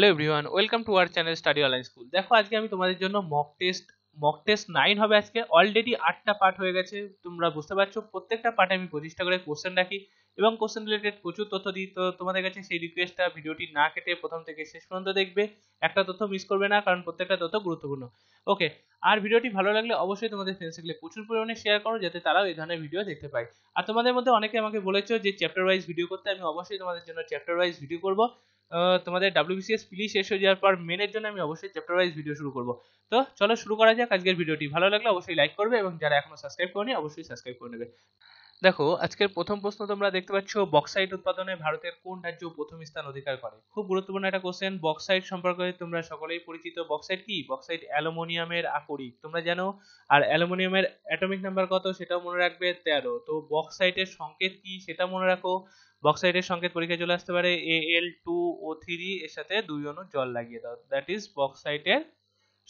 hello everyone welcome to our channel study online school দেখো আজকে আমি তোমাদের জন্য mock test mock test nine হবে আজকে অলরেডি আটটা পার্ট হয়ে গেছে তোমরা বুঝতে পারছো প্রত্যেকটা পার্টে আমি প্রতিষ্ঠা করে কোশ্চেন রাখি এবং কোশ্চেন রিলেটেড প্রচুর তথ্য দিই তো তোমাদের কাছে সেই রিকোয়েস্টটা ভিডিওটি না কেটে প্রথম থেকে শেষ পর্যন্ত দেখবে একটা তথ্য মিস করবে না কারণ প্রত্যেকটা তথ্য গুরুত্বপূর্ণ ওকে আর ভিডিওটি ভালো লাগলে অবশ্যই তোমাদের ফ্রেন্ডসগুলো প্রচুর পরিমাণে শেয়ার করো যাতে তারাও এই ধরনের ভিডিও দেখতে পায় আর তোমাদের মধ্যে অনেকে আমাকে বলেছো যে চ্যাপ্টার ওয়াইজ ভিডিও করতে আমি অবশ্যই তোমাদের জন্য চ্যাপ্টার ওয়াইজ ভিডিও করব তোমাদের ডাব্লিউবিসিএস প্লি শেষ হয়ে যাওয়ার পর মেনের জন্য আমি অবশ্যই চ্যাপ্টার ওয়াইজ ভিডিও শুরু করব তো চলো শুরু করা যাক আজকের ভিডিওটি ভালো লাগলে অবশ্যই লাইক করবে এবং যারা এখনো সাবস্ক্রাইব করনি অবশ্যই সাবস্ক্রাইব করে নেবে দেখো আজকের প্রথম প্রশ্ন তোমরা দেখতে পাচ্ছ বক্সাইট উৎপাদনে ভারতের কোন রাজ্য প্রথম স্থান অধিকার করে খুব গুরুত্বপূর্ণ একটা কোশ্চেন বক্সাইট সম্পর্কে তোমরা সকলেই পরিচিত বক্সাইট কি বক্সাইট অ্যালুমিনিয়ামের আকরিক তোমরা জানো আর অ্যালুমিনিয়ামের অ্যাটমিক নাম্বার কত সেটাও মনে রাখবে তেরো তো বক্সাইটের সংকেত কি সেটা মনে রাখো বক্সাইটের সংকেত পরীক্ষায় চলে আসতে পারে এ এল টু ও থ্রি এর সাথে দুই অণু জল লাগিয়ে দাও দ্যাট ইজ বক্সাইটের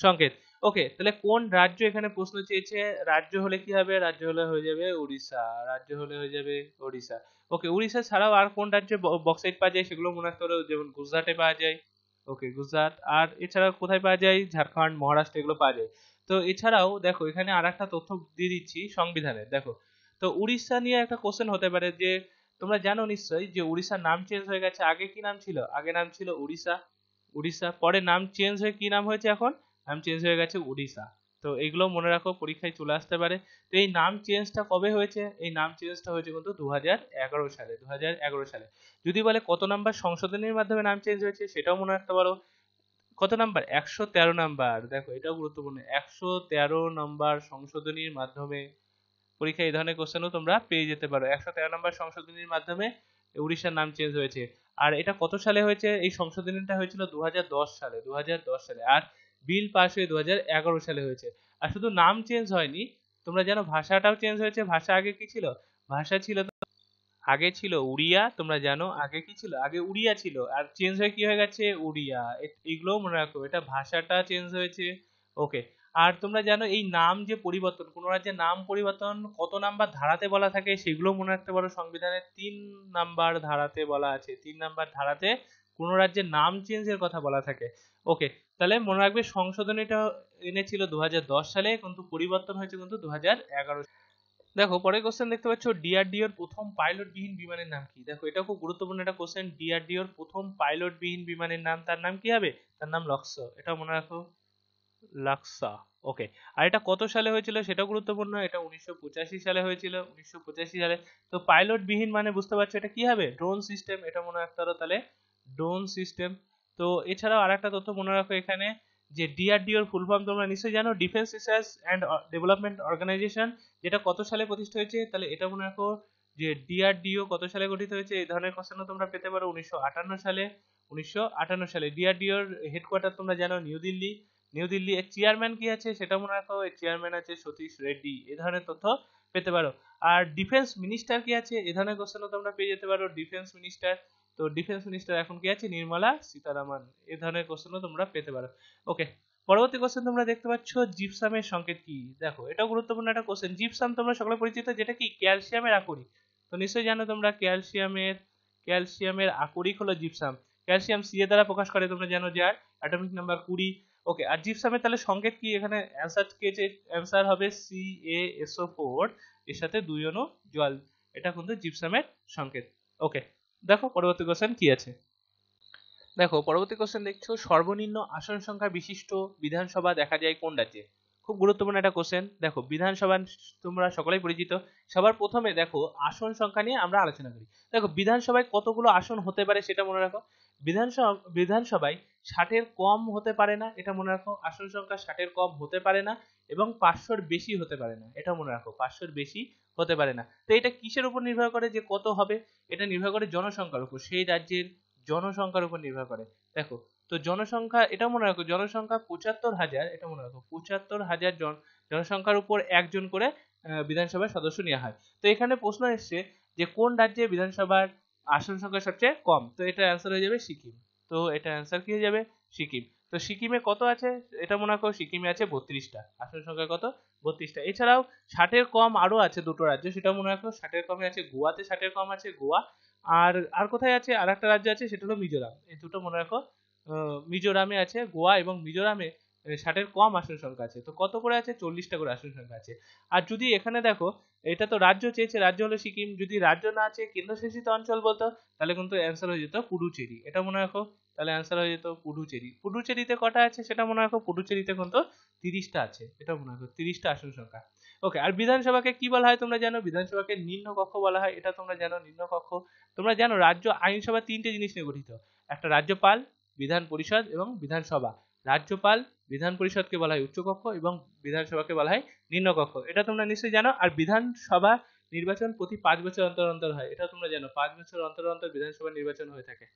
সংকেত ওকে তাহলে কোন রাজ্য এখানে প্রশ্ন চেয়েছে রাজ্য হলে কি হবে রাজ্য হলে হয়ে যাবে উড়িষ্যা রাজ্য হলে হয়ে যাবে উড়িষ্যা ওকে উড়িষ্যা ছাড়াও আর কোন রাজ্যে বক্সাইট পাওয়া যায় সেগুলো মনে রাখতে হবে যেমন গুজরাটে পাওয়া যায় ওকে গুজরাট আর এছাড়া কোথায় পাওয়া যায় ঝাড়খণ্ড মহারাষ্ট্র এগুলো পাওয়া যায় তো এছাড়াও দেখো এখানে আর একটা তথ্য দিয়ে দিচ্ছি সংবিধানে দেখো তো উড়িষ্যা নিয়ে একটা কোশ্চেন হতে পারে যে তোমরা জানো নিশ্চয়ই যে উড়িষ্যার নাম চেঞ্জ হয়ে গেছে আগে কি নাম ছিল আগে নাম ছিল উড়িষ্যা উড়িষ্যা পরে নাম চেঞ্জ হয়ে কি নাম হয়েছে এখন নাম চেঞ্জ হয়ে গেছে উড়িষ্যা তো এইগুলো মনে রাখো পরীক্ষায় চলে আসতে পারে তো এই নাম চেঞ্জটা কবে হয়েছে এই নাম চেঞ্জটা হয়েছে কিন্তু দু সালে দু সালে যদি বলে কত নাম্বার সংশোধনের মাধ্যমে নাম চেঞ্জ হয়েছে সেটাও মনে রাখতে পারো কত নাম্বার একশো তেরো নাম্বার দেখো এটাও গুরুত্বপূর্ণ একশো তেরো নাম্বার সংশোধনীর মাধ্যমে পরীক্ষায় এই ধরনের কোশ্চেনও তোমরা পেয়ে যেতে পারো একশো তেরো নাম্বার সংশোধনীর মাধ্যমে উড়িষ্যার নাম চেঞ্জ হয়েছে আর এটা কত সালে হয়েছে এই সংশোধনীটা হয়েছিল দু সালে দু সালে আর বিল পাশ হয়ে দু সালে হয়েছে আর শুধু নাম চেঞ্জ হয়নি তোমরা জানো ভাষাটাও চেঞ্জ হয়েছে ভাষা আগে কি ছিল ভাষা ছিল আগে ছিল উড়িয়া তোমরা জানো আগে কি ছিল আগে উড়িয়া ছিল আর চেঞ্জ হয়ে কি হয়ে গেছে উড়িয়া এগুলোও মনে রাখো এটা ভাষাটা চেঞ্জ হয়েছে ওকে আর তোমরা জানো এই নাম যে পরিবর্তন কোনো রাজ্যের নাম পরিবর্তন কত নাম্বার ধারাতে বলা থাকে সেগুলো মনে রাখতে পারো সংবিধানের তিন নাম্বার ধারাতে বলা আছে তিন নাম্বার ধারাতে কোনো রাজ্যের নাম চেঞ্জের কথা বলা থাকে ওকে তাহলে মনে রাখবে সংশোধনীটা এনেছিল দু সালে কিন্তু পরিবর্তন হয়েছে কিন্তু দু দেখো পরের কোশ্চেন দেখতে পাচ্ছ ডিআরডিওর প্রথম পাইলটবিহীন বিমানের নাম কি দেখো এটা খুব গুরুত্বপূর্ণ একটা কোশ্চেন ডিআরডিওর প্রথম পাইলটবিহীন বিমানের নাম তার নাম কি হবে তার নাম লক্স এটা মনে রাখো লাক্সা ওকে আর এটা কত সালে হয়েছিল সেটা গুরুত্বপূর্ণ এটা উনিশশো সালে হয়েছিল উনিশশো সালে তো পাইলটবিহীন মানে বুঝতে পারছো এটা কি হবে ড্রোন সিস্টেম এটা মনে রাখতে হবে তাহলে ড্রোন সিস্টেম তো এছাড়াও আর একটা তথ্য মনে রাখো এখানে যে ডিআরডিওর ফুল ফর্ম তোমরা নিশ্চয়ই জানো defence research and development organisation যেটা কত সালে প্রতিষ্ঠা হয়েছে তাহলে এটা মনে রাখো যে ডিআরডিও কত সালে গঠিত হয়েছে এই ধরনের কোশ্চেনও তোমরা পেতে পারো উনিশশো আটান্ন সালে উনিশশো আটান্ন সালে ডিআরডিওর হেডকোয়ার্টার তোমরা জানো নিউ দিল্লি নিউ দিল্লি এর চেয়ারম্যান কি আছে সেটা মনে রাখো এর চেয়ারম্যান আছে সতীশ রেড্ডি এ ধরনের তথ্য পেতে পারো আর ডিফেন্স মিনিস্টার কি আছে এ ধরনের কোশ্চেনও তোমরা পেয়ে যেতে পারো ডিফেন্স মিনিস্টার তো ডিফেন্স মিনিস্টার এখন কি আছে নির্মলা সীতারামন এ ধরনের কোশ্চেনও তোমরা পেতে পারো ওকে পরবর্তী কোশ্চেন তোমরা দেখতে পাচ্ছ জিপসামের সংকেত কি দেখো এটা গুরুত্বপূর্ণ একটা কোশ্চেন জিপসাম তোমরা সকলে পরিচিত যেটা কি ক্যালসিয়ামের আকরিক তো নিশ্চয়ই জানো তোমরা ক্যালসিয়ামের ক্যালসিয়ামের আকরিক হলো জিপসাম ক্যালসিয়াম সি এ দ্বারা প্রকাশ করে তোমরা জানো যার অ্যাটমিক নাম্বার কুড়ি ওকে আর জিপসামের তাহলে সংকেত কি এখানে অ্যান্সার কেছে অ্যান্সার হবে সি এ এসও ফোর এর সাথে দুই অনু জল এটা কিন্তু জিপসামের সংকেত ওকে দেখো পরবর্তী কোশ্চেন কি আছে দেখো পরবর্তী কোশ্চেন দেখছো সর্বনিম্ন আসন সংখ্যা বিশিষ্ট বিধানসভা দেখা যায় কোন রাজ্যে খুব গুরুত্বপূর্ণ একটা কোশ্চেন দেখো বিধানসভা তোমরা সকলেই পরিচিত সবার প্রথমে দেখো আসন সংখ্যা নিয়ে আমরা আলোচনা করি দেখো বিধানসভায় কতগুলো আসন হতে পারে সেটা মনে রাখো বিধানসভা বিধানসভায় ষাটের কম হতে পারে না এটা মনে রাখো আসল সংখ্যা ষাটের কম হতে পারে না এবং পাঁচশোর বেশি হতে পারে না এটা মনে রাখো পাঁচশোর বেশি হতে পারে না তো এটা কিসের উপর নির্ভর করে যে কত হবে এটা নির্ভর করে জনসংখ্যার উপর সেই রাজ্যের জনসংখ্যার উপর নির্ভর করে দেখো তো জনসংখ্যা এটা মনে রাখো জনসংখ্যা পঁচাত্তর হাজার এটা মনে রাখো পঁচাত্তর হাজার জন জনসংখ্যার উপর একজন করে বিধানসভার সদস্য নেওয়া হয় তো এখানে প্রশ্ন এসছে যে কোন রাজ্যে বিধানসভার আসন সংখ্যা সবচেয়ে কম তো এটা অ্যান্সার হয়ে যাবে সিকিম তো এটা অ্যান্সার কি হয়ে যাবে সিকিম তো সিকিমে কত আছে এটা মনে করো সিকিমে আছে বত্রিশটা আসল সংখ্যা কত বত্রিশটা এছাড়াও ষাটের কম আরও আছে দুটো রাজ্য সেটা মনে রাখো ষাটের কমে আছে গোয়াতে ষাটের কম আছে গোয়া আর আর কোথায় আছে আর একটা রাজ্য আছে সেটা হলো মিজোরাম এই দুটো মনে রাখো মিজোরামে আছে গোয়া এবং মিজোরামে মানে ষাটের কম আসন সংখ্যা আছে তো কত করে আছে চল্লিশটা করে আসন সংখ্যা আছে আর যদি এখানে দেখো এটা তো রাজ্য চেয়েছে রাজ্য হলো সিকিম যদি রাজ্য না আছে কেন্দ্রশাসিত অঞ্চল বলতো তাহলে কিন্তু অ্যান্সার হয়ে যেত পুডুচেরি এটা মনে রাখো তাহলে অ্যান্সার হয়ে যেত পুডুচেরি পুডুচেরিতে কটা আছে সেটা মনে রাখো পুডুচেরিতে কিন্তু তিরিশটা আছে এটা মনে রাখো তিরিশটা আসন সংখ্যা ওকে আর বিধানসভাকে কি বলা হয় তোমরা জানো বিধানসভাকে নিম্ন কক্ষ বলা হয় এটা তোমরা জানো নিম্ন কক্ষ তোমরা জানো রাজ্য আইনসভা তিনটে জিনিস নিয়ে গঠিত একটা রাজ্যপাল বিধান পরিষদ এবং বিধানসভা রাজ্যপাল বিধান পরিষদকে বলা হয় উচ্চকক্ষ এবং বিধানসভাকে বলা হয় নিম্নকক্ষ এটা তোমরা নিশ্চয়ই জানো আর বিধানসভা নির্বাচন প্রতি পাঁচ বছর অন্তর অন্তর হয় এটা তোমরা জানো পাঁচ বছর অন্তর অন্তর বিধানসভা নির্বাচন হয়ে থাকে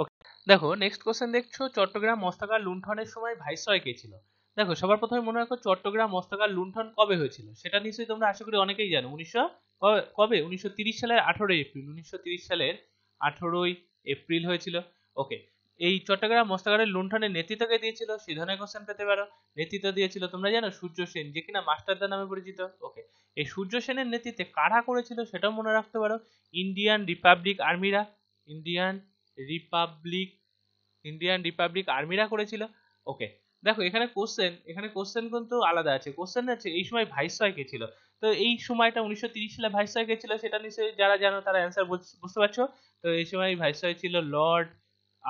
ওকে দেখো নেক্সট কোশ্চেন দেখছো চট্টগ্রাম মস্তাকার লুণ্ঠনের সময় ভাইসরয় কে ছিল দেখো সবার প্রথমে মনে রাখো চট্টগ্রাম মস্তাকার লুণ্ঠন কবে হয়েছিল সেটা নিশ্চয়ই তোমরা আশা করি অনেকেই জানো উনিশশো কবে উনিশশো সালের আঠেরোই এপ্রিল উনিশশো সালের আঠেরোই এপ্রিল হয়েছিল ওকে এই চট্টগ্রাম মস্তাগারের লুণ্ঠনের নেতৃত্বকে দিয়েছিল সিধনেক হোসেন পেতে পারো নেতৃত্ব দিয়েছিল তোমরা জানো সূর্য সেন যে কিনা মাস্টারদা নামে পরিচিত ওকে এই সূর্য সেনের নেতৃত্বে কারা করেছিল সেটাও মনে রাখতে পারো ইন্ডিয়ান রিপাবলিক আর্মিরা ইন্ডিয়ান রিপাবলিক ইন্ডিয়ান রিপাবলিক আর্মিরা করেছিল ওকে দেখো এখানে কোশ্চেন এখানে কোশ্চেন কিন্তু আলাদা আছে কোশ্চেন আছে এই সময় ভাইসরয় কে ছিল তো এই সময়টা উনিশশো তিরিশ সালে ভাইসরয় কে ছিল সেটা নিশ্চয়ই যারা জানো তারা অ্যান্সার বুঝতে পারছো তো এই সময় ভাইসরয় ছিল লর্ড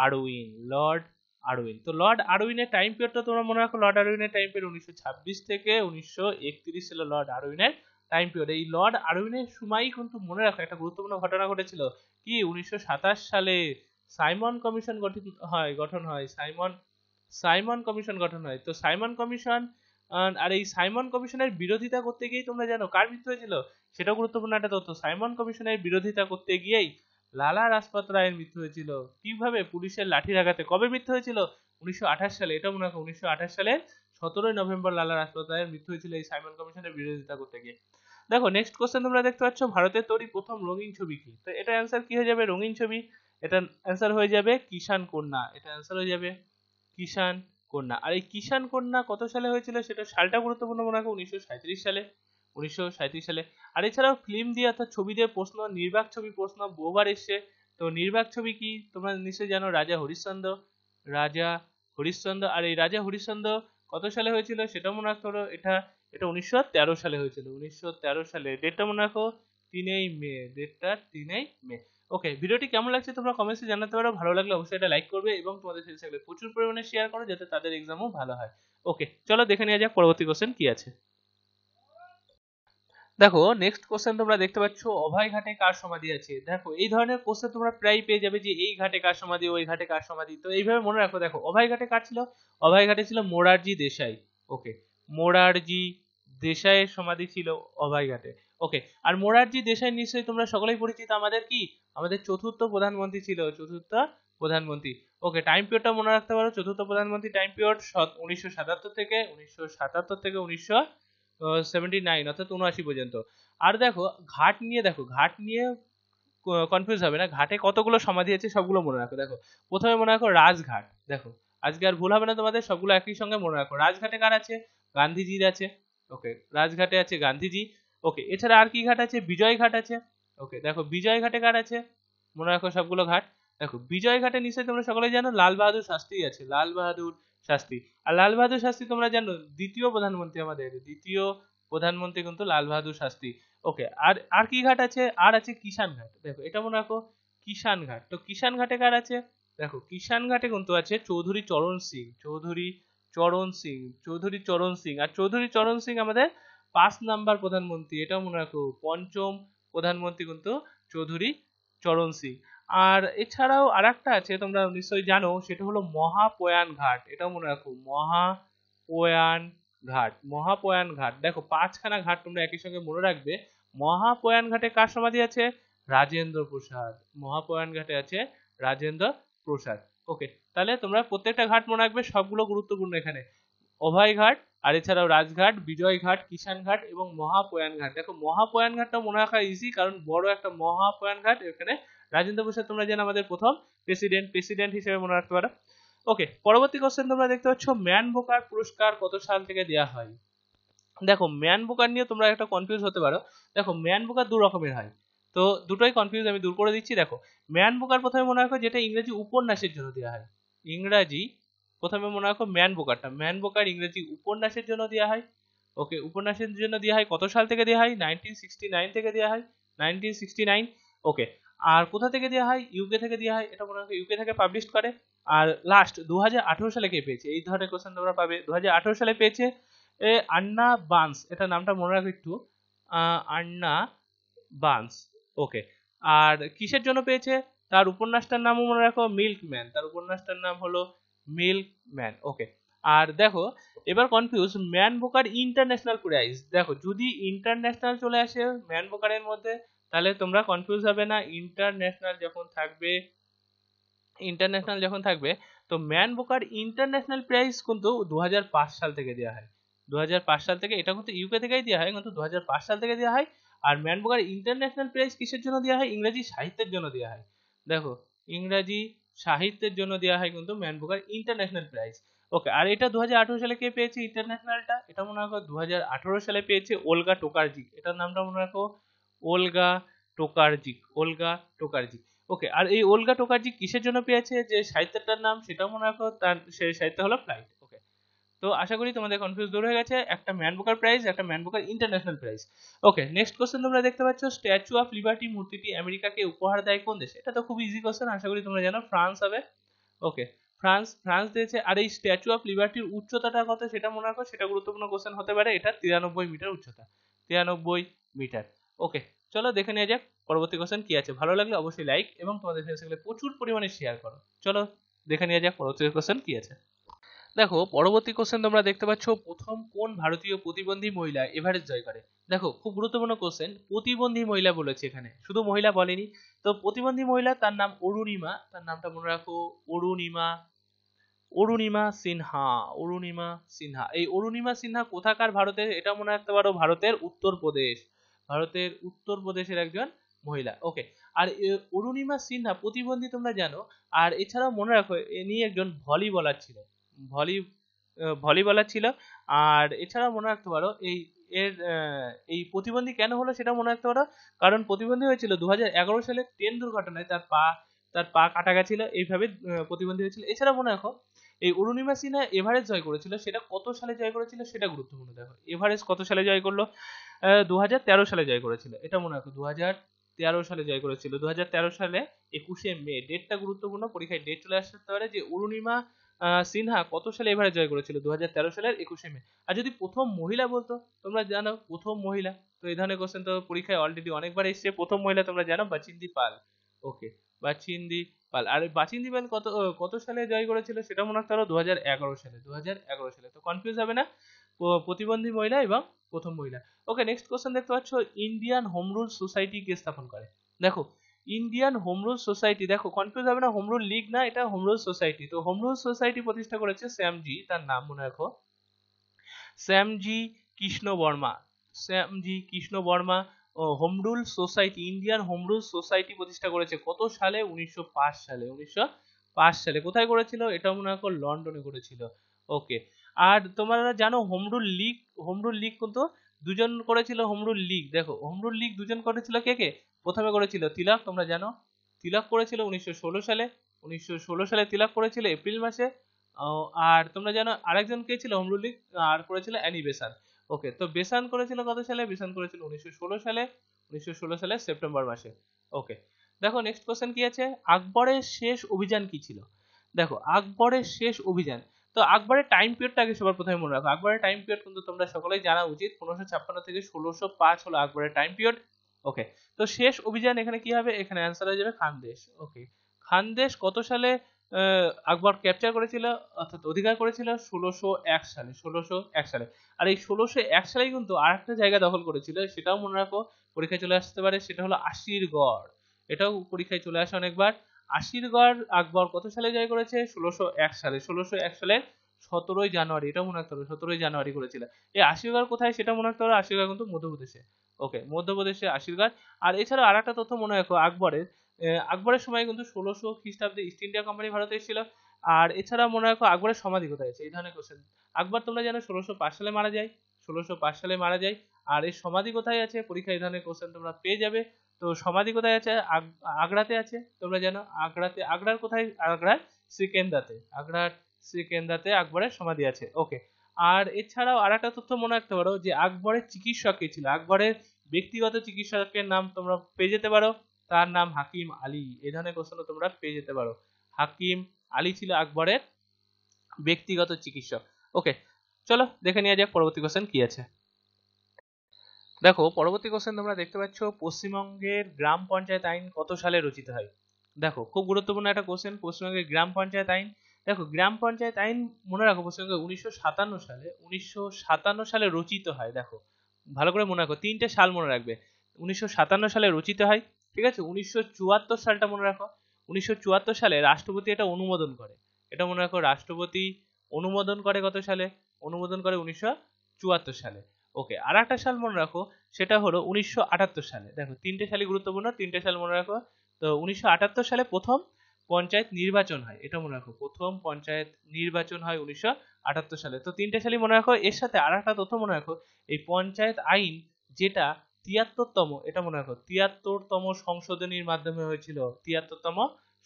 আরউইন লর্ড আরউইন তো লর্ড আরউইনের টাইম পিরিয়ডটা তোমরা মনে রাখো লর্ড আরউইনের টাইম পিরিয়ড উনিশশো ছাব্বিশ থেকে উনিশশো একত্রিশ সালে লর্ড আরউইনের টাইম পিরিয়ড এই লর্ড আরউইনের সময়ই কিন্তু মনে রাখো একটা গুরুত্বপূর্ণ ঘটনা ঘটেছিল কি উনিশশো সাতাশ সালে সাইমন কমিশন গঠিত হয় গঠন হয় সাইমন সাইমন কমিশন গঠন হয় তো সাইমন কমিশন আর এই সাইমন কমিশনের বিরোধিতা করতে গিয়েই তোমরা জানো কার মৃত্যু হয়েছিল সেটা গুরুত্বপূর্ণ একটা তথ্য সাইমন কমিশনের বিরোধিতা করতে গিয়েই লালা রাজপথ রায়ের মৃত্যু হয়েছিল কিভাবে পুলিশের লাঠির আঘাতে কবে মৃত্যু হয়েছিল উনিশশো সালে এটা মনে হয় উনিশশো সালের সতেরোই নভেম্বর লালা রাজপথ রায়ের মৃত্যু হয়েছিল এই সাইমন কমিশনের বিরোধিতা করতে গিয়ে দেখো নেক্সট কোশ্চেন তোমরা দেখতে পাচ্ছ ভারতের তৈরি প্রথম রঙিন ছবি কি তো এটা অ্যান্সার কি হয়ে যাবে রঙিন ছবি এটা অ্যান্সার হয়ে যাবে কিষান কন্যা এটা অ্যান্সার হয়ে যাবে কিষান কন্যা আর এই কিষান কন্যা কত সালে হয়েছিল সেটা সালটা গুরুত্বপূর্ণ মনে রাখো উনিশশো সালে উনিশশো সালে আর এছাড়াও ফিল্ম দিয়ে অর্থাৎ ছবি দিয়ে প্রশ্ন নির্বাক ছবি প্রশ্ন বহুবার এসছে তো নির্বাক ছবি কি তোমরা নিশ্চয়ই জানো রাজা হরিশ্চন্দ্র রাজা হরিশ্চন্দ্র আর এই রাজা হরিশ্চন্দ্র কত সালে হয়েছিল সেটা মনে রাখতে এটা এটা উনিশশো তেরো সালে হয়েছিল উনিশশো তেরো সালে ডেটটা মনে রাখো তিনেই মে ডেটটা তিনেই মে ওকে ভিডিওটি কেমন লাগছে তোমরা কমেন্টসে জানাতে পারো ভালো লাগলে অবশ্যই এটা লাইক করবে এবং তোমাদের সাথে থাকলে প্রচুর পরিমাণে শেয়ার করো যাতে তাদের এক্সামও ভালো হয় ওকে চলো দেখে নেওয়া যাক পরবর্তী কোশ্চেন কি আছে দেখো নেক্সট কোশ্চেন তোমরা দেখতে পাচ্ছ অভয় ঘাটে কার সমাধি আছে দেখো এই ধরনের কোশ্চেন তোমরা প্রায় পেয়ে যাবে যে এই ঘাটে কার সমাধি ওই ঘাটে কার সমাধি তো এইভাবে মনে রাখো দেখো অভয় ঘাটে কার ছিল অভয় ঘাটে ছিল মোরারজি দেশাই ওকে মোরারজি দেশাইয়ের সমাধি ছিল অভয় ঘাটে ওকে আর মোরারজি দেশাই নিশ্চয়ই তোমরা সকলেই পরিচিত আমাদের কি আমাদের চতুর্থ প্রধানমন্ত্রী ছিল চতুর্থ প্রধানমন্ত্রী ওকে টাইম পিরিয়ডটা মনে রাখতে পারো চতুর্থ প্রধানমন্ত্রী টাইম পিরিয়ড উনিশশো সাতাত্তর থেকে উনিশশো সাতাত্তর থেকে উনিশশো সেভেন্টি নাইন অর্থাৎ উনআশি পর্যন্ত আর দেখো ঘাট নিয়ে দেখো ঘাট নিয়ে কনফিউজ হবে না ঘাটে কতগুলো সমাধি আছে সবগুলো মনে রাখো দেখো প্রথমে মনে রাখো রাজঘাট দেখো আজকে আর ভুল হবে না তোমাদের সবগুলো একই সঙ্গে মনে রাখো রাজঘাটে কার আছে গান্ধীজির আছে ওকে রাজঘাটে আছে গান্ধীজি ওকে এছাড়া আর কি ঘাট আছে বিজয় ঘাট আছে ওকে দেখো বিজয় ঘাটে কার আছে মনে রাখো সবগুলো ঘাট দেখো বিজয় ঘাটে নিশ্চয়ই তোমরা সকলে জানো লাল বাহাদুর শাস্ত্রী আছে লাল বাহাদুর শাস্তি আর লাল বাহাদুর শাস্তি তোমরা জানো দ্বিতীয় প্রধানমন্ত্রী আমাদের দ্বিতীয় প্রধানমন্ত্রী কিন্তু লাল বাহাদুর শাস্তি ওকে আর আর কি ঘাট আছে আর আছে কিষান ঘাট দেখো এটা মনে রাখো কিষান ঘাট তো কিষান ঘাটে কার আছে দেখো কিষান ঘাটে কিন্তু আছে চৌধুরী চরণ সিং চৌধুরী চরণ সিং চৌধুরী চরণ সিং আর চৌধুরী চরণ সিং আমাদের পাঁচ নাম্বার প্রধানমন্ত্রী এটাও মনে রাখো পঞ্চম প্রধানমন্ত্রী কিন্তু চৌধুরী চরণ সিং আর এছাড়াও আর একটা আছে তোমরা নিশ্চয়ই জানো সেটা হলো মহাপয়ান ঘাট এটাও মনে রাখো মহাপয়ান ঘাট মহাপয়ান ঘাট দেখো পাঁচখানা ঘাট তোমরা একই সঙ্গে মনে রাখবে মহাপয়ান ঘাটে কার সমাধি আছে রাজেন্দ্র প্রসাদ মহাপয়ান ঘাটে আছে রাজেন্দ্র প্রসাদ ওকে তাহলে তোমরা প্রত্যেকটা ঘাট মনে রাখবে সবগুলো গুরুত্বপূর্ণ এখানে অভয় ঘাট আর এছাড়াও রাজঘাট বিজয় ঘাট কিষান ঘাট এবং মহাপয়ান ঘাট দেখো মহাপয়ান ঘাটটা মনে রাখা ইজি কারণ বড় একটা মহাপয়ান ঘাট এখানে রাজেন্দ্র প্রসাদ তোমরা জানো আমাদের প্রথম প্রেসিডেন্ট প্রেসিডেন্ট হিসেবে মনে রাখতে পারো ওকে পরবর্তী কোশ্চেন তোমরা দেখতে পাচ্ছ ম্যান বোকার পুরস্কার কত সাল থেকে দেওয়া হয় দেখো ম্যান বোকার নিয়ে তোমরা একটা কনফিউজ হতে পারো দেখো ম্যান বোকার দু রকমের হয় তো দুটোই কনফিউজ আমি দূর করে দিচ্ছি দেখো ম্যান বোকার প্রথমে মনে রাখো যেটা ইংরেজি উপন্যাসের জন্য দেওয়া হয় ইংরাজি প্রথমে মনে রাখো ম্যান বোকারটা ম্যান বুকার ইংরেজি উপন্যাসের জন্য দেওয়া হয় ওকে উপন্যাসের জন্য দেওয়া হয় কত সাল থেকে দেওয়া হয় নাইনটিন সিক্সটি নাইন থেকে দেওয়া হয় নাইনটিন সিক্সটি নাইন ওকে আর কোথা থেকে দেওয়া হয় ইউকে থেকে দেওয়া হয় এটা মনে রাখো ইউকে থেকে পাবলিশ করে আর লাস্ট দু হাজার সালে কে পেয়েছে এই ধরনের কোশ্চেন তোমরা পাবে দু হাজার সালে পেয়েছে এ আন্না বান্স এটা নামটা মনে রাখো একটু আন্না বান্স ওকে আর কিসের জন্য পেয়েছে তার উপন্যাসটার নামও মনে রাখো মিল্কম্যান তার উপন্যাসটার নাম হলো মিল্কম্যান ওকে আর দেখো এবার confuse man Booker international prize দেখো যদি ইন্টারন্যাশনাল চলে আসে ম্যান বোকারের মধ্যে তাহলে তোমরা কনফিউজ হবে না ইন্টারন্যাশনাল যখন থাকবে ইন্টারন্যাশনাল যখন থাকবে তো ম্যান বুকার ইন্টারন্যাশনাল প্রাইস কিন্তু দু সাল থেকে দেওয়া হয় দু সাল থেকে এটা কিন্তু ইউকে থেকেই দেওয়া হয় কিন্তু দু সাল থেকে দেওয়া হয় আর ম্যান বুকার ইন্টারন্যাশনাল প্রাইজ কিসের জন্য দেওয়া হয় ইংরেজি সাহিত্যের জন্য দেওয়া হয় দেখো ইংরেজি সাহিত্যের জন্য দেওয়া হয় কিন্তু man Booker international prize okay আর এটা দু সালে কে পেয়েছে ইন্টারন্যাশনালটা এটা মনে রাখো দু সালে পেয়েছে ওলগা টোকারজি এটার নামটা মনে রাখো ওলগা টোকারজি ওলগা টোকারজিক ওকে আর এই ওলগা টোকারজি কিসের জন্য পেয়েছে যে সাহিত্যটার নাম সেটা মনে রাখো তার সে সাহিত্য হলো ফ্লাইট ওকে তো আশা করি তোমাদের কনফিউজ দূর হয়ে গেছে একটা ম্যান বুকার প্রাইজ একটা man Booker international prize okay next question তোমরা দেখতে পাচ্ছ স্ট্যাচু অফ লিবার্টি মূর্তিটি আমেরিকাকে উপহার দেয় কোন দেশে এটা তো খুব ইজি কোশ্চেন আশা করি তোমরা জানো ফ্রান্স হবে ওকে ফ্রান্স ফ্রান্স দিয়েছে আর এই স্ট্যাচু অফ লিবার্টির উচ্চতাটা কত সেটা মনে রাখো সেটা গুরুত্বপূর্ণ কোশ্চেন হতে পারে এটা তিরানব্বই মিটার উচ্চতা তিরানব্বই মিটার ওকে চলো দেখে নেওয়া যাক পরবর্তী কোশ্চেন কি আছে ভালো লাগলে অবশ্যই লাইক এবং তোমাদের সাথে সেগুলো প্রচুর পরিমাণে শেয়ার করো চলো দেখে নেওয়া যাক পরবর্তী কোশ্চেন কি আছে দেখো পরবর্তী কোশ্চেন তোমরা দেখতে পাচ্ছ প্রথম কোন ভারতীয় প্রতিবন্ধী মহিলা এভারেস্ট জয় করে দেখো খুব গুরুত্বপূর্ণ কোশ্চেন প্রতিবন্ধী মহিলা বলেছে এখানে শুধু মহিলা বলেনি তো প্রতিবন্ধী মহিলা তার নাম অরুণিমা তার নামটা মনে রাখো অরুণিমা অরুণিমা সিনহা অরুণিমা সিনহা এই অরুণিমা সিনহা কোথাকার ভারতের এটা মনে রাখতে পারো ভারতের উত্তরপ্রদেশ ভারতের উত্তরপ্রদেশের একজন মহিলা ওকে আর অরুণিমা সিনহা প্রতিবন্ধী তোমরা জানো আর এছাড়াও মনে রাখো ইনি একজন ভলিবলার ছিল ভলি ভলিবলার ছিল আর এছাড়াও মনে রাখতে পারো এই এর এই প্রতিবন্ধী কেন হলো সেটা মনে রাখতে পারো কারণ প্রতিবন্ধী হয়েছিল দু এগারো সালে ট্রেন দুর্ঘটনায় তার পা তার পা কাটা গেছিল এইভাবে প্রতিবন্ধী হয়েছিল এছাড়া মনে রাখো এই অরুণিমা সিনহা এভারেস্ট জয় করেছিল সেটা কত সালে জয় করেছিল সেটা গুরুত্বপূর্ণ দেখো এভারেস্ট কত সালে জয় করলো দু সালে জয় করেছিল এটা মনে রাখো দু তেরো সালে জয় করেছিল দু তেরো সালে একুশে মে ডেটটা গুরুত্বপূর্ণ পরীক্ষায় ডেট চলে আসতে পারে যে অরুণিমা সিনহা কত সালে এভারেস্ট জয় করেছিল দু সালের একুশে মে আর যদি প্রথম মহিলা বলতো তোমরা জানো প্রথম মহিলা তো এই ধরনের কোশ্চেন তো পরীক্ষায় অলরেডি অনেকবার এসেছে প্রথম মহিলা তোমরা জানো বাচিন্দি পাল ওকে বাচিন্দি পাল আর বাচিন্দি পাল কত কত সালে জয় করেছিল সেটা মনে হচ্ছে দু এগারো সালে দু এগারো সালে তো কনফিউজ হবে না প্রতিবন্ধী মহিলা এবং প্রথম মহিলা ওকে নেক্সট কোশ্চেন দেখতে পাচ্ছ ইন্ডিয়ান হোম রুল সোসাইটি কে স্থাপন করে দেখো ইন্ডিয়ান হোম রুল সোসাইটি দেখো কনফিউজ হবে না হোম রুল লিগ না এটা হোম রুল সোসাইটি তো হোম রুল সোসাইটি প্রতিষ্ঠা করেছে শ্যামজি তার নাম মনে রাখো Shyamji Krishna Varma Shyamji Krishna Varma home rule society Indian home rule society প্রতিষ্ঠা করেছে কত সালে উনিশশো সালে উনিশশো সালে কোথায় করেছিল এটা মনে হয় লন্ডনে করেছিল ওকে আর তোমরা জানো হোমরুল লিগ হোমরুল লিগ কিন্তু দুজন করেছিল হোম লিগ দেখো হোম লিগ দুজন করেছিল কে কে প্রথমে করেছিল তিলক তোমরা জানো তিলক করেছিল উনিশশো সালে উনিশশো সালে তিলক করেছিল এপ্রিল মাসে আর তোমরা জানো আরেকজন কে ছিল হোম লিগ আর করেছিল অ্যানিবেশন ওকে তো বেসান করেছিল কত সালে বেসান করেছিল উনিশশো সালে উনিশশো সালে সেপ্টেম্বর মাসে ওকে দেখো নেক্সট কোয়েশ্চেন কি আছে আকবরের শেষ অভিযান কি ছিল দেখো আকবরের শেষ অভিযান তো আকবরের টাইম পিরিয়ডটা আগে সবার প্রথমে মনে রাখো আকবরের টাইম পিরিয়ড কিন্তু তোমরা সকলেই জানা উচিত পনেরোশো ছাপ্পান্ন থেকে ষোলোশো পাঁচ হলো আকবরের টাইম পিরিয়ড ওকে তো শেষ অভিযান এখানে কি হবে এখানে অ্যান্সার হয়ে যাবে খানদেশ ওকে খানদেশ কত সালে আকবর ক্যাপচার করেছিল অর্থাৎ অধিকার করেছিল ষোলোশো এক সালে ষোলোশো এক সালে আর এই ষোলোশো এক সালে কিন্তু আরেকটা জায়গা দখল করেছিল সেটাও মনে রাখো পরীক্ষায় চলে আসতে পারে সেটা হলো আশিরগড় এটাও পরীক্ষায় চলে আসে অনেকবার আশির আকবর কত সালে জয় করেছে ষোলোশো এক সালে ষোলোশো এক সালে সতেরোই জানুয়ারি এটা মনে রাখতে হবে সতেরোই জানুয়ারি করেছিল এই আশীর্বাদ কোথায় সেটা মনে রাখতে হবে আশীর্বাদ কিন্তু মধ্যপ্রদেশে ওকে মধ্যপ্রদেশে আশীর্বাদ আর এছাড়া আর একটা তথ্য মনে রাখো আকবরের আকবরের সময় কিন্তু ষোলোশো খ্রিস্টাব্দে ইস্ট ইন্ডিয়া কোম্পানি ভারতে এসেছিল আর এছাড়া মনে রাখো আকবরের সমাধি কোথায় আছে এই ধরনের কোশ্চেন আকবর তোমরা জানো ষোলোশো পাঁচ সালে মারা যায় ষোলোশো পাঁচ সালে মারা যায় আর এই সমাধি কোথায় আছে পরীক্ষায় এই ধরনের কোশ্চেন তোমরা পেয়ে যাবে তো সমাধি কোথায় আছে আগ্রাতে আছে তোমরা জানো আগ্রাতে আগ্রার কোথায় আগ্রার সিকেন্দাতে আগ্রার সিকেন্দাতে আকবরের সমাধি আছে ওকে আর এছাড়াও আর একটা তথ্য মনে রাখতে পারো যে আকবরের চিকিৎসক কে ছিল আকবরের ব্যক্তিগত চিকিৎসকের নাম তোমরা পেয়ে যেতে পারো তার নাম হাকিম আলী এ ধরনের কোশ্চেনও তোমরা পেয়ে যেতে পারো হাকিম আলী ছিল আকবরের ব্যক্তিগত চিকিৎসক ওকে চলো দেখে নেওয়া যাক পরবর্তী কোশ্চেন কি আছে দেখো পরবর্তী কোশ্চেন তোমরা দেখতে পাচ্ছ পশ্চিমবঙ্গের গ্রাম পঞ্চায়েত আইন কত সালে রচিত হয় দেখো খুব গুরুত্বপূর্ণ একটা কোশ্চেন পশ্চিমবঙ্গের গ্রাম পঞ্চায়েত আইন দেখো গ্রাম পঞ্চায়েত আইন মনে রাখো পশ্চিমবঙ্গে উনিশশো সাতান্ন সালে উনিশশো সাতান্ন সালে রচিত হয় দেখো ভালো করে মনে রাখো তিনটে সাল মনে রাখবে উনিশশো সাতান্ন সালে রচিত হয় ঠিক আছে উনিশশো সালটা মনে রাখো উনিশশো সালে রাষ্ট্রপতি এটা অনুমোদন করে এটা মনে রাখো রাষ্ট্রপতি অনুমোদন করে কত সালে অনুমোদন করে উনিশশো সালে ওকে আর একটা সাল মনে রাখো সেটা হলো উনিশশো সালে দেখো তিনটে সালই গুরুত্বপূর্ণ তিনটে সাল মনে রাখো তো উনিশশো সালে প্রথম পঞ্চায়েত নির্বাচন হয় এটা মনে রাখো প্রথম পঞ্চায়েত নির্বাচন হয় উনিশশো সালে তো তিনটে সালই মনে রাখো এর সাথে আর একটা তথ্য মনে রাখো এই পঞ্চায়েত আইন যেটা তিয়াত্তরতম এটা মনে রাখো তিয়াত্তরতম সংশোধনীর মাধ্যমে হয়েছিল তিয়াত্তরতম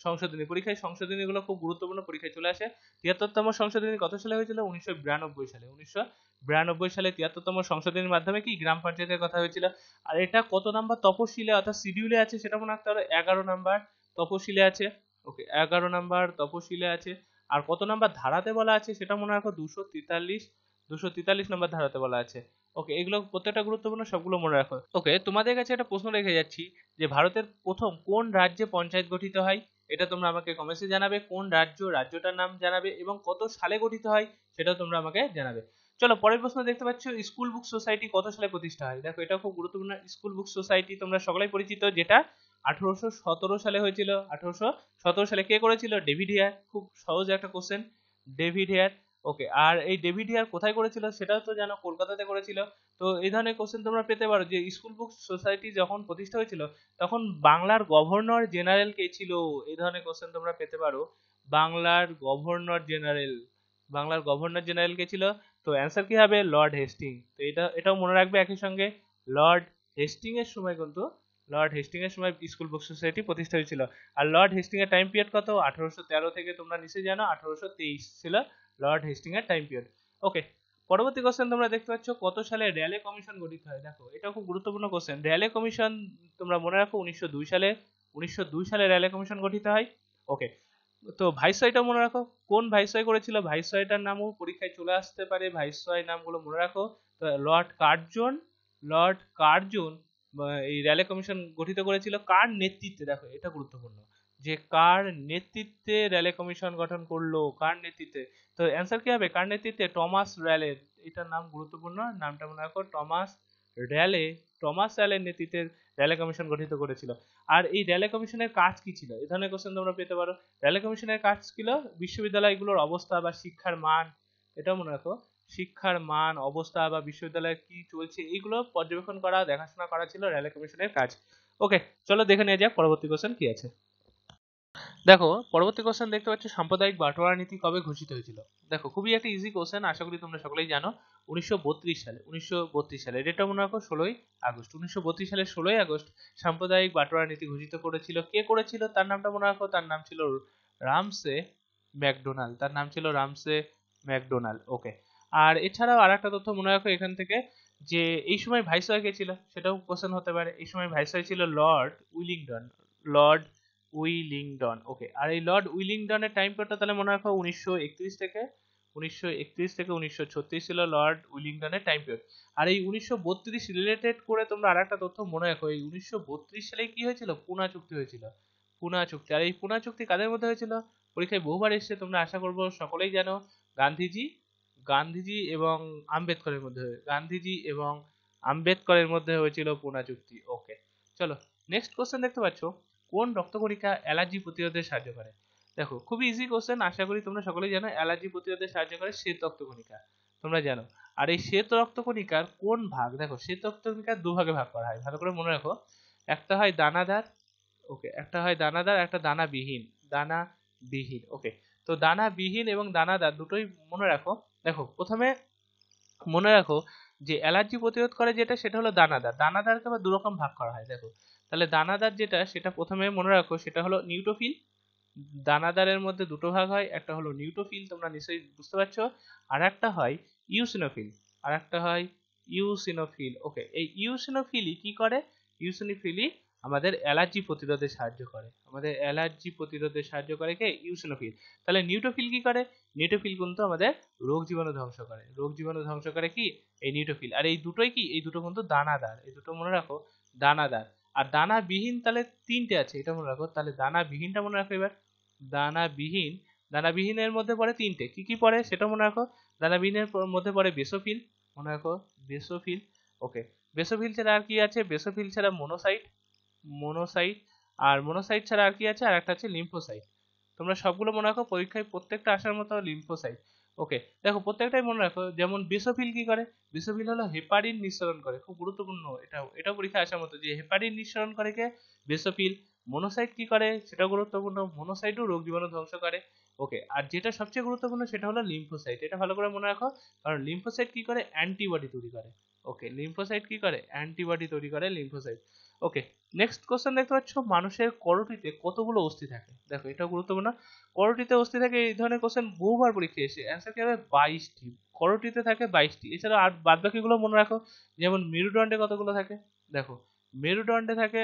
সংশোধনী পরীক্ষায় সংশোধনী গুলো খুব গুরুত্বপূর্ণ পরীক্ষায় চলে আসে তিয়াত্তরতম সংশোধনী কত সালে হয়েছিল উনিশশো বিরানব্বই সালে উনিশশো বিরানব্বই সালে তিয়াত্তরতম সংশোধনীর মাধ্যমে কি গ্রাম পঞ্চায়েতের কথা হয়েছিল আর এটা কত নাম্বার তপশিলে অর্থাৎ শিডিউলে আছে সেটা মনে রাখতে হবে এগারো নাম্বার তপশিলে আছে ওকে এগারো নাম্বার তপশিলে আছে আর কত নাম্বার ধারাতে বলা আছে সেটা মনে রাখো দুশো তেতাল্লিশ দুশো তেতাল্লিশ নম্বর ধারাতে বলা আছে ওকে এগুলো প্রত্যেকটা গুরুত্বপূর্ণ সবগুলো মনে রাখো ওকে তোমাদের কাছে একটা প্রশ্ন রেখে যাচ্ছি যে ভারতের প্রথম কোন রাজ্যে পঞ্চায়েত গঠিত হয় এটা তোমরা আমাকে কমেন্টে জানাবে কোন রাজ্য রাজ্যটার নাম জানাবে এবং কত সালে গঠিত হয় সেটাও তোমরা আমাকে জানাবে চলো পরের প্রশ্ন দেখতে পাচ্ছ স্কুল বুক সোসাইটি কত সালে প্রতিষ্ঠা হয় দেখো এটা খুব গুরুত্বপূর্ণ স্কুল বুক সোসাইটি তোমরা সকলেই পরিচিত যেটা আঠারোশো সতেরো সালে হয়েছিল আঠারোশো সতেরো সালে কে করেছিল ডেভিড হেয়ার খুব সহজ একটা কোশ্চেন ডেভিড হেয়ার ওকে আর এই ডেভিড হিয়ার কোথায় করেছিল সেটাও তো জানো কলকাতাতে করেছিল তো এই ধরনের কোশ্চেন তোমরা পেতে পারো যে স্কুল বুক সোসাইটি যখন প্রতিষ্ঠা হয়েছিল তখন বাংলার গভর্নর জেনারেল কে ছিল এই ধরনের কোশ্চেন তোমরা পেতে পারো বাংলার গভর্নর জেনারেল বাংলার গভর্নর জেনারেল কে ছিল তো অ্যান্সার কি হবে লর্ড হেস্টিং তো এটা এটাও মনে রাখবে একই সঙ্গে লর্ড হেস্টিং এর সময় কিন্তু লর্ড হেস্টিং এর সময় স্কুল বুক সোসাইটি প্রতিষ্ঠা হয়েছিল আর লর্ড হেস্টিং এর টাইম পিরিয়ড কত আঠারোশো তেরো থেকে তোমরা নিশ্চয়ই জানো আঠারোশো তেইশ ছিল লর্ড হেস্টিং এর টাইম পিরিয়ড ওকে পরবর্তী কোশ্চেন তোমরা দেখতে পাচ্ছ কত সালে র্যালে কমিশন গঠিত হয় দেখো এটা খুব গুরুত্বপূর্ণ কোশ্চেন র্যালে কমিশন তোমরা মনে রাখো উনিশশো দুই সালে উনিশশো দুই সালে র্যালে কমিশন গঠিত হয় ওকে তো ভাইসরয়টা মনে রাখো কোন ভাইসরয় করেছিল ভাইসরয়টার নামও পরীক্ষায় চলে আসতে পারে ভাইসরয় নামগুলো মনে রাখো তো লর্ড কার্জন লর্ড কার্জন এই র্যালে কমিশন গঠিত করেছিল কার নেতৃত্বে দেখো এটা গুরুত্বপূর্ণ যে কার নেতৃত্বে র্যালে কমিশন গঠন করলো কার নেতৃত্বে তো অ্যান্সার কি হবে কার নেতৃত্বে টমাস র্যালের এটার নাম গুরুত্বপূর্ণ নামটা মনে রাখো টমাস র্যালে টমাস র্যালের নেতৃত্বে র্যালে কমিশন গঠিত করেছিল আর এই র্যালে কমিশনের কাজ কি ছিল এ ধরনের কোশ্চেন তোমরা পেতে পারো র্যালে কমিশনের কাজ ছিল বিশ্ববিদ্যালয়গুলোর অবস্থা বা শিক্ষার মান এটা মনে রাখো শিক্ষার মান অবস্থা বা বিশ্ববিদ্যালয়ে কি চলছে এইগুলো পর্যবেক্ষণ করা দেখাশোনা করা ছিল র্যালে কমিশনের কাজ ওকে চলো দেখে নেওয়া যাক পরবর্তী কোশ্চেন কি আছে দেখো পরবর্তী কোশ্চেন দেখতে পাচ্ছি সাম্প্রদায়িক বাটোয়ারা নীতি কবে ঘোষিত হয়েছিল দেখো খুবই একটা ইজি কোশ্চেন আশা করি তোমরা সকলেই জানো উনিশশো সালে উনিশশো সালে এটা মনে রাখো ষোলোই আগস্ট উনিশশো সালে ষোলোই আগস্ট সাম্প্রদায়িক বাটোয়ারা নীতি ঘোষিত করেছিল কে করেছিল তার নামটা মনে রাখো তার নাম ছিল রামসে ম্যাকডোনাল্ড তার নাম ছিল রামসে ম্যাকডোনাল্ড ওকে আর এছাড়াও আর একটা তথ্য মনে রাখো এখান থেকে যে এই সময় ভাইস হয়ে ছিল সেটাও কোশ্চেন হতে পারে এই সময় ভাইসরয় ছিল লর্ড উইলিংটন লর্ড উইলিংডন ওকে আর এই লর্ড উইলিংডনের টাইম কোডটা তাহলে মনে রাখো উনিশশো একত্রিশ থেকে উনিশশো একত্রিশ থেকে উনিশশো ছত্রিশ ছিল লর্ড উইলিংডনের টাইম পিরিয়ড আর এই উনিশশো বত্রিশ রিলেটেড করে তোমরা আর একটা তথ্য মনে রাখো এই উনিশশো বত্রিশ সালে কি হয়েছিল পুনা চুক্তি হয়েছিল পুনা চুক্তি আর এই পুনা চুক্তি কাদের মধ্যে হয়েছিল পরীক্ষায় বহুবার এসেছে তোমরা আশা করবো সকলেই জানো গান্ধীজি গান্ধীজি এবং আম্বেদকরের মধ্যে গান্ধীজি এবং আম্বেদকরের মধ্যে হয়েছিল পুনা চুক্তি ওকে চলো নেক্সট কোশ্চেন দেখতে পাচ্ছ কোন কণিকা অ্যালার্জি প্রতিরোধে সাহায্য করে দেখো খুব ইজি কোশ্চেন আশা করি তোমরা সকলেই জানো অ্যালার্জি প্রতিরোধে সাহায্য করে শ্বেত রক্তকণিকা তোমরা জানো আর এই শ্বেত রক্তকণিকার কোন ভাগ দেখো শ্বেত রক্তকণিকা দুভাগে ভাগ করা হয় ভালো করে মনে রাখো একটা হয় দানাদার ওকে একটা হয় দানাদার একটা দানাবিহীন দানাবিহীন ওকে তো দানাবিহীন এবং দানাদার দুটোই মনে রাখো দেখো প্রথমে মনে রাখো যে অ্যালার্জি প্রতিরোধ করে যেটা সেটা হলো দানাদার দানাদারকে আবার দুরকম ভাগ করা হয় দেখো তাহলে দানাদার যেটা সেটা প্রথমে মনে রাখো সেটা হলো নিউটোফিল দানাদারের মধ্যে দুটো ভাগ হয় একটা হলো নিউটোফিল তোমরা নিশ্চয়ই বুঝতে পারছো আর একটা হয় ইউসিনোফিল আর একটা হয় ইউসিনোফিল ওকে এই ইউসিনোফিলি কি করে ইউসিনোফিলি আমাদের অ্যালার্জি প্রতিরোধে সাহায্য করে আমাদের অ্যালার্জি প্রতিরোধে সাহায্য করে কে ইউসিনোফিল তাহলে নিউটোফিল কি করে নিউটোফিল কিন্তু আমাদের রোগ জীবাণু ধ্বংস করে রোগ জীবাণু ধ্বংস করে কি এই নিউটোফিল আর এই দুটোই কি এই দুটো কিন্তু দানাদার এই দুটো মনে রাখো দানাদার আর দানা বিহীন তাহলে তিনটে আছে এটা মনে রাখো তাহলে দানা বিহীনটা মনে রাখো এবার দানাবিহীন দানাবিহীনের মধ্যে পড়ে তিনটে কি কি পড়ে সেটা মনে রাখো দানা বিহীনের মধ্যে পড়ে বেসোফিল মনে রাখো বেসোফিল ওকে বেসোফিল ছাড়া আর কি আছে বেসোফিল ছাড়া মোনোসাইট মোনোসাইট আর মোনোসাইট ছাড়া আর কি আছে আর একটা আছে লিম্ফোসাইট তোমরা সবগুলো মনে রাখো পরীক্ষায় প্রত্যেকটা আসার মতো লিম্ফোসাইট ওকে দেখো প্রত্যেকটাই মনে রাখো যেমন বিসোফিল কি করে বিসোফিল হলো হেপারিন নিঃসরণ করে খুব গুরুত্বপূর্ণ এটা এটা পরীক্ষা আসার মতো যে হেপারিন নিঃসরণ করে কে বিসোফিল মনোসাইট কি করে সেটা গুরুত্বপূর্ণ মনোসাইটও রোগ জীবাণু ধ্বংস করে ওকে আর যেটা সবচেয়ে গুরুত্বপূর্ণ সেটা হলো লিম্ফোসাইট এটা ভালো করে মনে রাখো কারণ লিম্ফোসাইট কি করে অ্যান্টিবডি তৈরি করে ওকে লিম্ফোসাইট কি করে অ্যান্টিবডি তৈরি করে লিম্ফোসাইট ওকে নেক্সট কোশ্চেন দেখতে পাচ্ছ মানুষের করটিতে কতগুলো অস্থি থাকে দেখো এটা গুরুত্বপূর্ণ করটিতে অস্থি থাকে এই ধরনের কোশ্চেন বহুবার পরীক্ষা এসে অ্যান্সার কি হবে বাইশটি করটিতে থাকে বাইশটি এছাড়া আর বাদ বাকিগুলো মনে রাখো যেমন মেরুদণ্ডে কতগুলো থাকে দেখো মেরুদণ্ডে থাকে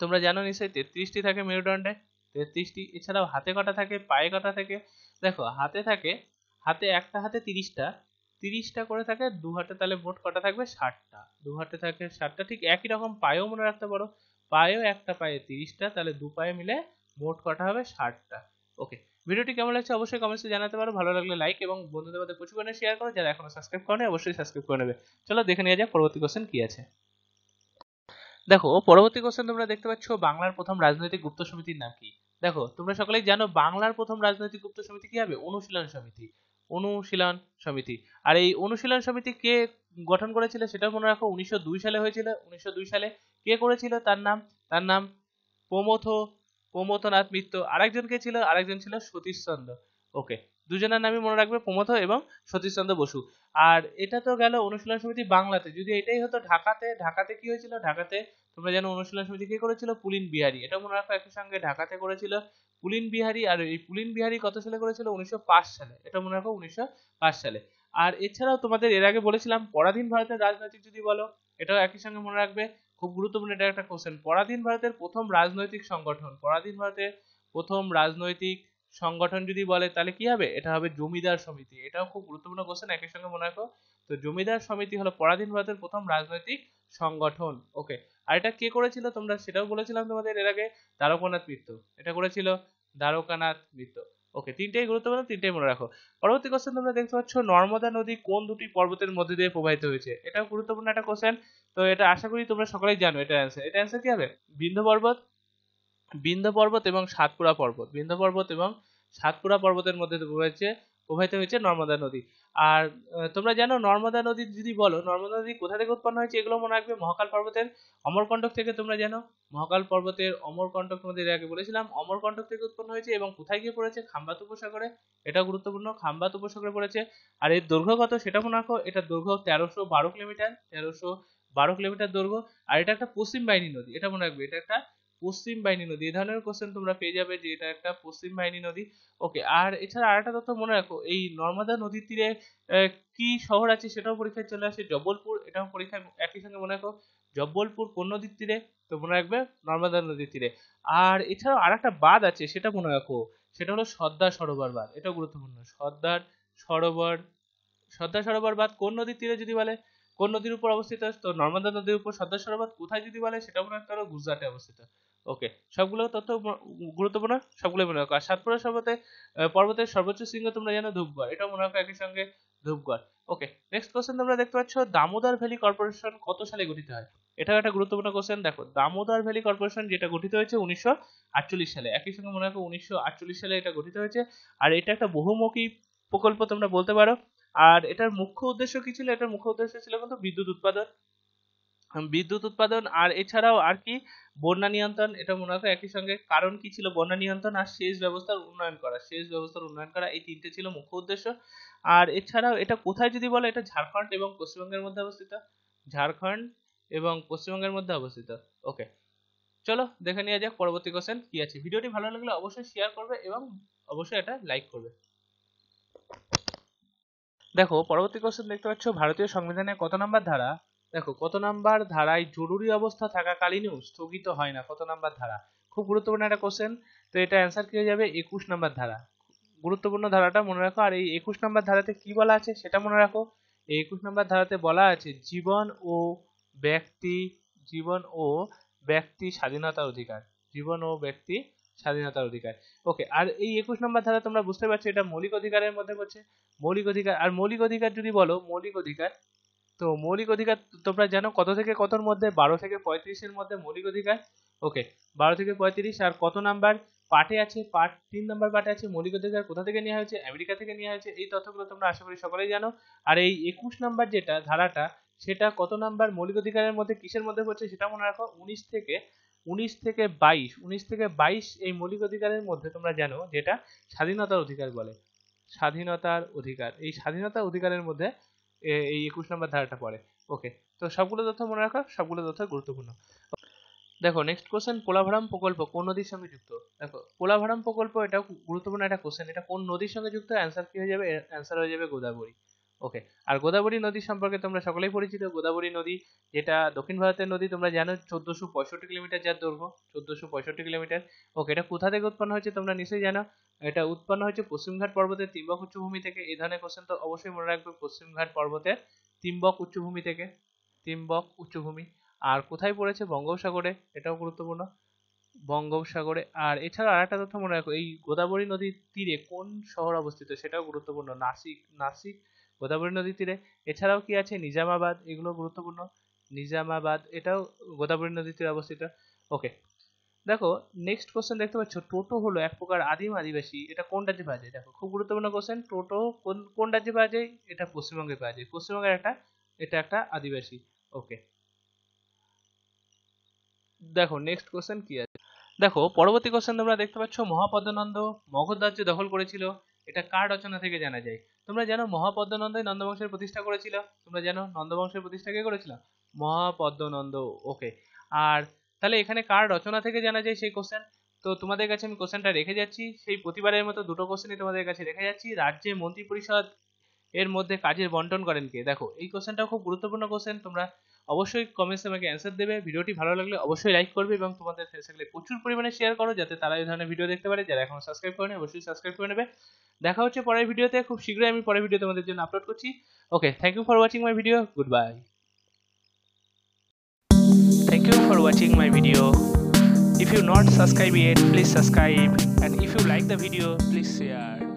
তোমরা জানো নিশ্চয়ই তেত্রিশটি থাকে মেরুদণ্ডে তেত্রিশটি এছাড়াও হাতে কটা থাকে পায়ে কটা থাকে দেখো হাতে থাকে হাতে একটা হাতে তিরিশটা তিরিশটা করে থাকে দু হাতে তাহলে মোট কটা থাকবে ষাটটা দু হাতে থাকে ষাটটা ঠিক একই রকম পায়েও মনে রাখতে পারো পায়েও একটা পায়ে তিরিশটা তাহলে দু পায়ে মিলে মোট কটা হবে ষাটটা ওকে ভিডিওটি কেমন লাগছে অবশ্যই কমেন্টসে জানাতে পারো ভালো লাগলে লাইক এবং বন্ধুদের মধ্যে প্রচুর পরিমাণে শেয়ার করো যারা এখনো সাবস্ক্রাইব করেনি অবশ্যই সাবস্ক্রাইব করে নেবে চলো দেখে নেওয়া যাক পরবর্তী কোশ্চেন কি আছে দেখো পরবর্তী কোশ্চেন তোমরা দেখতে পাচ্ছ বাংলার প্রথম রাজনৈতিক গুপ্ত সমিতির নাম কি দেখো তোমরা সকলেই জানো বাংলার প্রথম রাজনৈতিক গুপ্ত সমিতি কি হবে অনুশীলন সমিতি অনুশীলন সমিতি আর এই অনুশীলন সমিতি কে গঠন করেছিল সেটা মনে রাখো উনিশশো সালে হয়েছিল উনিশশো সালে কে করেছিল তার নাম তার নাম প্রমথ প্রমথনাথ মিত্র আরেকজন কে ছিল আরেকজন ছিল সতীশ চন্দ্র ওকে দুজনের নামই মনে রাখবে প্রমথ এবং সতীশচন্দ্র বসু আর এটা তো গেল অনুশীলন সমিতি বাংলাতে যদি এটাই হতো ঢাকাতে ঢাকাতে কি হয়েছিল ঢাকাতে তোমরা জানো অনুশীলন সমিতি কে করেছিল পুলিন বিহারি এটা মনে রাখো একই সঙ্গে ঢাকাতে করেছিল পুলিন বিহারি আর এই পুলিন বিহারি কত সালে করেছিল উনিশশো সালে এটা মনে রাখো উনিশশো সালে আর এছাড়াও তোমাদের এর আগে বলেছিলাম পরাধীন ভারতের রাজনৈতিক যদি বলো এটাও একই সঙ্গে মনে রাখবে খুব গুরুত্বপূর্ণ এটা একটা কোশ্চেন পরাধীন ভারতের প্রথম রাজনৈতিক সংগঠন পরাধীন ভারতের প্রথম রাজনৈতিক সংগঠন যদি বলে তাহলে কি হবে এটা হবে জমিদার সমিতি এটাও খুব গুরুত্বপূর্ণ কোশ্চেন একই সঙ্গে মনে রাখো তো জমিদার সমিতি হলো পরাধীন ভারতের প্রথম রাজনৈতিক সংগঠন ওকে আর এটা কে করেছিল তোমরা সেটাও বলেছিলাম তোমাদের এর আগে দ্বারকানাথ মিত্র এটা করেছিল দ্বারকানাথ মিত্র ওকে তিনটাই গুরুত্বপূর্ণ তিনটাই মনে রাখো পরবর্তী কোশ্চেন তোমরা দেখতে পাচ্ছ নর্মদা নদী কোন দুটি পর্বতের মধ্যে দিয়ে প্রবাহিত হয়েছে এটাও গুরুত্বপূর্ণ একটা কোশ্চেন তো এটা আশা করি তোমরা সকলেই জানো এটা অ্যান্সার এটা অ্যান্সার কি হবে বিন্ধু পর্বত বিন্ধ্য পর্বত এবং সাতপুরা পর্বত বিন্ধ্য পর্বত এবং সাতপুরা পর্বতের মধ্যে রয়েছে প্রবাহিত হয়েছে নর্মদা নদী আর তোমরা জানো নর্মদা নদী যদি বলো নর্মদা নদী কোথা থেকে উৎপন্ন হয়েছে এগুলো মনে রাখবে মহাকাল পর্বতের অমরকণ্টক থেকে তোমরা জানো মহাকাল পর্বতের অমরকণ্টক নদীর আগে বলেছিলাম অমরকণ্টক থেকে উৎপন্ন হয়েছে এবং কোথায় গিয়ে পড়েছে খাম্বাত উপসাগরে এটা গুরুত্বপূর্ণ খাম্বাত উপসাগরে পড়েছে আর এর দৈর্ঘ্য কত সেটা মনে রাখো এটা দৈর্ঘ্য তেরোশো বারো কিলোমিটার তেরোশো বারো কিলোমিটার দৈর্ঘ্য আর এটা একটা পশ্চিম বাহিনী নদী এটা মনে রাখবে এটা একটা পশ্চিম বাহিনী নদী এই ধরনের কোশ্চেন তোমরা পেয়ে যাবে যে এটা একটা পশ্চিম বাহিনী নদী ওকে আর এছাড়া আরেকটা তথ্য মনে রাখো এই নর্মদা নদীর তীরে কি শহর আছে সেটাও পরীক্ষায় চলে আসে জব্বলপুর এটাও পরীক্ষায় একই সঙ্গে মনে রাখো জব্বলপুর কোন নদীর তীরে তো মনে রাখবে নর্মদা নদীর তীরে আর এছাড়াও আর একটা বাঁধ আছে সেটা মনে রাখো সেটা হলো সর্দার সরোবর বাঁধ এটা গুরুত্বপূর্ণ সর্দার সরোবর সর্দার সরোবর বাঁধ কোন নদীর তীরে যদি বলে কোন নদীর উপর অবস্থিত তো নর্মদা নদীর উপর সর্দার সরোবর কোথায় যদি বলে সেটা মনে রাখতে হবে গুজরাটে অবস্থিত ওকে সবগুলো তথ্য গুরুত্বপূর্ণ সবগুলো মনে রাখো আর সাতপুরা সর্বতে পর্বতের সর্বোচ্চ শৃঙ্গ তোমরা জানো ধূপগড় এটাও মনে রাখো একই সঙ্গে ধূপগড় ওকে নেক্সট কোশ্চেন তোমরা দেখতে পাচ্ছ দামোদর ভ্যালি কর্পোরেশন কত সালে গঠিত হয় এটাও একটা গুরুত্বপূর্ণ কোশ্চেন দেখো দামোদর ভ্যালি কর্পোরেশন যেটা গঠিত হয়েছে উনিশশো সালে একই সঙ্গে মনে রাখো উনিশশো সালে এটা গঠিত হয়েছে আর এটা একটা বহুমুখী প্রকল্প তোমরা বলতে পারো আর এটার মুখ্য উদ্দেশ্য কি ছিল এটার মুখ্য উদ্দেশ্য ছিল কিন্তু বিদ্যুৎ উৎপাদন বিদ্যুৎ উৎপাদন আর এছাড়াও আর কি বন্যা নিয়ন্ত্রণ এটা মনে হয় একই সঙ্গে কারণ কি ছিল বন্যা নিয়ন্ত্রণ আর সেচ ব্যবস্থার উন্নয়ন করা সেচ ব্যবস্থার উন্নয়ন করা এই তিনটে ছিল মুখ্য উদ্দেশ্য আর এছাড়াও এটা কোথায় যদি বলে এটা ঝাড়খণ্ড এবং পশ্চিমবঙ্গের মধ্যে অবস্থিত ঝাড়খণ্ড এবং পশ্চিমবঙ্গের মধ্যে অবস্থিত ওকে চলো দেখে নেওয়া যাক পরবর্তী কোশ্চেন কি আছে ভিডিওটি ভালো লাগলে অবশ্যই শেয়ার করবে এবং অবশ্যই এটা লাইক করবে দেখো পরবর্তী কোশ্চেন দেখতে পাচ্ছ ভারতীয় সংবিধানের কত নম্বর ধারা দেখো কত নাম্বার ধারায় জরুরি অবস্থা থাকাকালীনও স্থগিত হয় না কত নাম্বার ধারা খুব গুরুত্বপূর্ণ একটা কোশ্চেন তো এটা অ্যান্সার কি হয়ে যাবে একুশ নাম্বার ধারা গুরুত্বপূর্ণ ধারাটা মনে রাখো আর এই একুশ নাম্বার ধারাতে কি বলা আছে সেটা মনে রাখো এই একুশ নাম্বার ধারাতে বলা আছে জীবন ও ব্যক্তি জীবন ও ব্যক্তি স্বাধীনতার অধিকার জীবন ও ব্যক্তি স্বাধীনতার অধিকার ওকে আর এই একুশ নম্বর ধারা তোমরা বুঝতে পারছো এটা মৌলিক অধিকারের মধ্যে পড়ছে মৌলিক অধিকার আর মৌলিক অধিকার যদি বলো মৌলিক অধিকার তো মৌলিক অধিকার তোমরা জানো কত থেকে কতর মধ্যে বারো থেকে পঁয়ত্রিশের মধ্যে মৌলিক অধিকার ওকে বারো থেকে পঁয়ত্রিশ আর কত নাম্বার পার্টে আছে পার্ট তিন নাম্বার পার্টে আছে মৌলিক অধিকার কোথা থেকে নেওয়া হয়েছে আমেরিকা থেকে নেওয়া হয়েছে এই তথ্যগুলো তোমরা আশা করি সকলেই জানো আর এই একুশ নাম্বার যেটা ধারাটা সেটা কত নাম্বার মৌলিক অধিকারের মধ্যে কিসের মধ্যে পড়ছে সেটা মনে রাখো উনিশ থেকে উনিশ থেকে বাইশ উনিশ থেকে বাইশ এই মৌলিক অধিকারের মধ্যে তোমরা জানো যেটা স্বাধীনতার অধিকার বলে স্বাধীনতার অধিকার এই স্বাধীনতার অধিকারের মধ্যে এই একুশ নম্বর ধারাটা পড়ে ওকে তো সবগুলো তথ্য মনে রাখা সবগুলো তথ্য গুরুত্বপূর্ণ দেখো নেক্সট কোশ্চেন পোলাভারাম প্রকল্প কোন নদীর সঙ্গে যুক্ত দেখো পোলাভারাম প্রকল্প এটা গুরুত্বপূর্ণ একটা কোশ্চেন এটা কোন নদীর সঙ্গে যুক্ত অ্যান্সার কি হয়ে যাবে অ্যান্সার হয়ে যাবে গোদাবরী ওকে আর গোদাবরী নদী সম্পর্কে তোমরা সকলেই পরিচিত গোদাবরী নদী যেটা দক্ষিণ ভারতের নদী তোমরা জানো চোদ্দশো পঁয়ষট্টি কিলোমিটার যার দৈর্ঘ্য চোদ্দশো পঁয়ষট্টি কিলোমিটার ওকে এটা কোথা থেকে উৎপন্ন হয়েছে তোমরা নিশ্চয়ই জানো এটা উৎপন্ন হয়েছে পশ্চিমঘাট পর্বতের তিম্বক উচ্চভূমি থেকে এই ধরনের কোশ্চেন তো অবশ্যই মনে রাখবে পশ্চিমঘাট পর্বতের তিম্বক উচ্চভূমি থেকে তিম্বক উচ্চভূমি আর কোথায় পড়েছে বঙ্গোপসাগরে এটাও গুরুত্বপূর্ণ বঙ্গোপসাগরে আর এছাড়া আরেকটা তথ্য মনে রাখো এই গোদাবরী নদীর তীরে কোন শহর অবস্থিত সেটাও গুরুত্বপূর্ণ নাসিক নাসিক গোদাবরী নদীর তীরে এছাড়াও কি আছে নিজামাবাদ এগুলো গুরুত্বপূর্ণ নিজামাবাদ এটাও গোদাবরী নদীর তীরে অবস্থিত ওকে দেখো নেক্সট কোশ্চেন দেখতে পাচ্ছ টোটো হলো এক প্রকার আদিম আদিবাসী এটা কোন রাজ্যে পাওয়া যায় দেখো খুব গুরুত্বপূর্ণ কোশ্চেন টোটো কোন কোন রাজ্যে পাওয়া যায় এটা পশ্চিমবঙ্গে পাওয়া যায় পশ্চিমবঙ্গের একটা এটা একটা আদিবাসী ওকে দেখো নেক্সট কোশ্চেন কি আছে দেখো পরবর্তী কোশ্চেন তোমরা দেখতে পাচ্ছ মহাপদানন্দ মগধ রাজ্য দখল করেছিল এটা কার রচনা থেকে জানা যায় তোমরা জানো মহাপদ্মনন্দ নন্দবংশের প্রতিষ্ঠা করেছিল তোমরা জানো নন্দবংশের প্রতিষ্ঠা কে করেছিল মহাপদ্মনন্দ ওকে আর তাহলে এখানে কার রচনা থেকে জানা যায় সেই কোশ্চেন তো তোমাদের কাছে আমি কোশ্চেনটা রেখে যাচ্ছি সেই প্রতিবারের মতো দুটো কোশ্চেনই তোমাদের কাছে রেখে যাচ্ছি রাজ্যে মন্ত্রিপরিষদ এর মধ্যে কাজের বন্টন করেন কে দেখো এই কোশ্চেনটা খুব গুরুত্বপূর্ণ কোশ্চেন তোমরা অবশ্যই কমেন্টসে আমাকে অ্যান্সার দেবে ভিডিওটি ভালো লাগলে অবশ্যই লাইক করবে এবং তোমাদের ফ্রেন্ড প্রচুর পরিমাণে শেয়ার করো যাতে তারা এই ধরনের ভিডিও দেখতে পারে যারা এখনো সাবস্ক্রাইব করেনি অবশ্যই সাবস্ক্রাইব করে নেবে দেখা হচ্ছে পরের ভিডিওতে খুব শীঘ্রই আমি পরের ভিডিও তোমাদের জন্য আপলোড করছি okay thank you for watching my video good bye thank you for watching my video if you not subscribe yet please subscribe and if you like the video please share